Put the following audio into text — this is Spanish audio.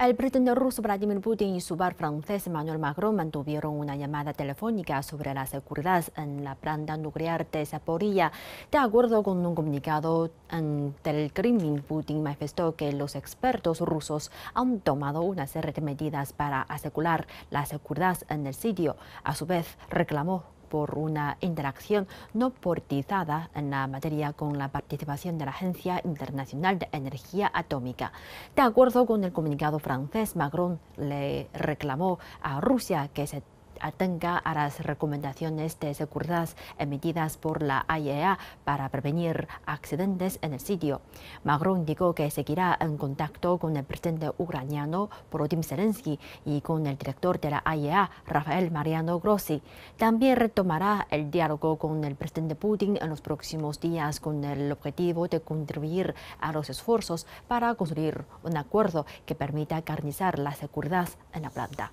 El presidente ruso Vladimir Putin y su bar francés Emmanuel Macron mantuvieron una llamada telefónica sobre la seguridad en la planta nuclear de Zaporilla. De acuerdo con un comunicado del Kremlin, Putin manifestó que los expertos rusos han tomado una serie de medidas para asegurar la seguridad en el sitio. A su vez, reclamó por una interacción no portizada en la materia con la participación de la Agencia Internacional de Energía Atómica. De acuerdo con el comunicado francés, Macron le reclamó a Rusia que se atenga a las recomendaciones de seguridad emitidas por la IEA para prevenir accidentes en el sitio. Macron dijo que seguirá en contacto con el presidente ucraniano Volodymyr Zelensky y con el director de la IEA, Rafael Mariano Grossi. También retomará el diálogo con el presidente Putin en los próximos días con el objetivo de contribuir a los esfuerzos para construir un acuerdo que permita carnizar la seguridad en la planta.